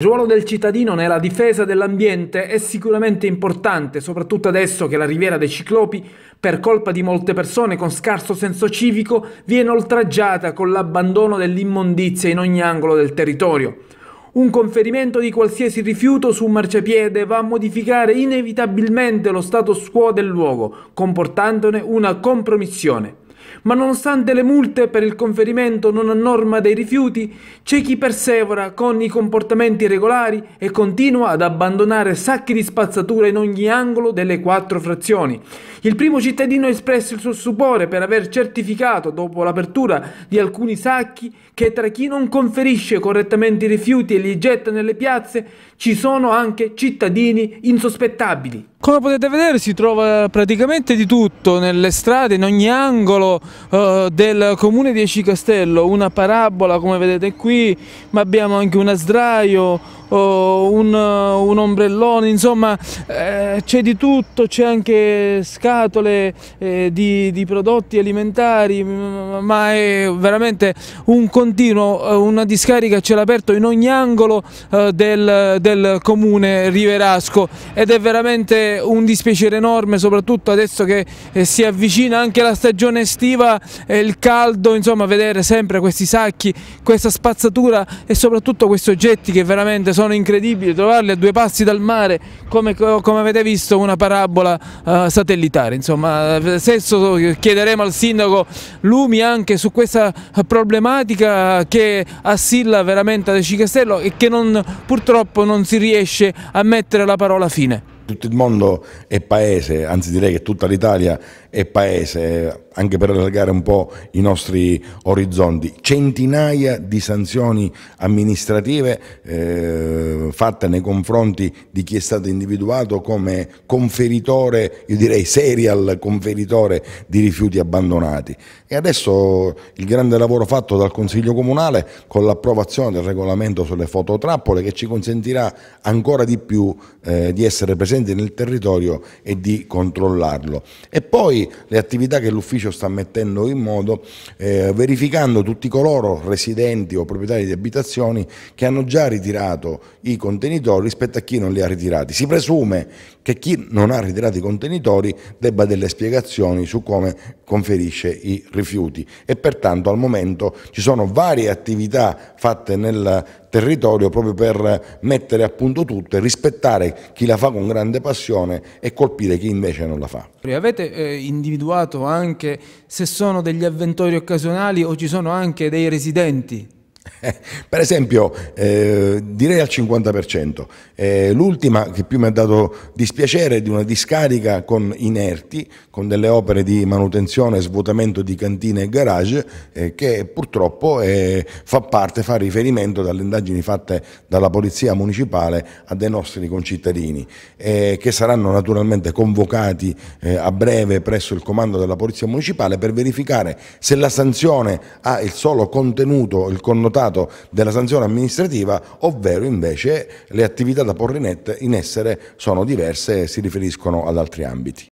Il ruolo del cittadino nella difesa dell'ambiente è sicuramente importante, soprattutto adesso che la Riviera dei Ciclopi, per colpa di molte persone con scarso senso civico, viene oltraggiata con l'abbandono dell'immondizia in ogni angolo del territorio. Un conferimento di qualsiasi rifiuto su un marciapiede va a modificare inevitabilmente lo status quo del luogo, comportandone una compromissione. Ma nonostante le multe per il conferimento non a norma dei rifiuti, c'è chi persevera con i comportamenti regolari e continua ad abbandonare sacchi di spazzatura in ogni angolo delle quattro frazioni. Il primo cittadino ha espresso il suo stupore per aver certificato, dopo l'apertura di alcuni sacchi, che tra chi non conferisce correttamente i rifiuti e li getta nelle piazze, ci sono anche cittadini insospettabili. Come potete vedere si trova praticamente di tutto nelle strade, in ogni angolo eh, del comune di Castello una parabola come vedete qui, ma abbiamo anche un asdraio oh, un, un, ombrellone, insomma eh, c'è di tutto, c'è anche scatole eh, di, di, prodotti alimentari, ma è veramente un continuo, eh, una discarica a cielo aperto in ogni angolo eh, del, del comune Riverasco ed è veramente un dispiacere enorme, soprattutto adesso che eh, si avvicina anche la stagione estiva, eh, il caldo, insomma vedere sempre questi sacchi, questa spazzatura e soprattutto questi oggetti che veramente sono incredibili, trovarli a due passi dal mare, come, come avete visto una parabola eh, satellitare. Insomma, adesso eh, chiederemo al sindaco Lumi anche su questa problematica che assilla veramente De Cicastello e che non, purtroppo non si riesce a mettere la parola fine tutto il mondo è paese, anzi direi che tutta l'Italia è paese, anche per allargare un po' i nostri orizzonti. Centinaia di sanzioni amministrative eh, fatte nei confronti di chi è stato individuato come conferitore, io direi serial conferitore di rifiuti abbandonati. E adesso il grande lavoro fatto dal Consiglio Comunale con l'approvazione del regolamento sulle fototrappole che ci consentirà ancora di più eh, di essere presenti presenti nel territorio e di controllarlo. E poi le attività che l'ufficio sta mettendo in modo eh, verificando tutti coloro residenti o proprietari di abitazioni che hanno già ritirato i contenitori rispetto a chi non li ha ritirati. Si presume che chi non ha ritirato i contenitori debba delle spiegazioni su come conferisce i rifiuti e pertanto al momento ci sono varie attività fatte nel territorio proprio per mettere a punto tutto e rispettare chi la fa con grande grande passione e colpire chi invece non la fa. Avete eh, individuato anche se sono degli avventori occasionali o ci sono anche dei residenti Per esempio, eh, direi al 50%, eh, l'ultima che più mi ha dato dispiacere è di una discarica con inerti, con delle opere di manutenzione, svuotamento di cantine e garage, eh, che purtroppo eh, fa parte, fa riferimento dalle indagini fatte dalla Polizia Municipale a dei nostri concittadini, eh, che saranno naturalmente convocati eh, a breve presso il comando della Polizia Municipale per verificare se la sanzione ha il solo contenuto, il connotato risultato della sanzione amministrativa, ovvero invece le attività da porre in essere sono diverse e si riferiscono ad altri ambiti.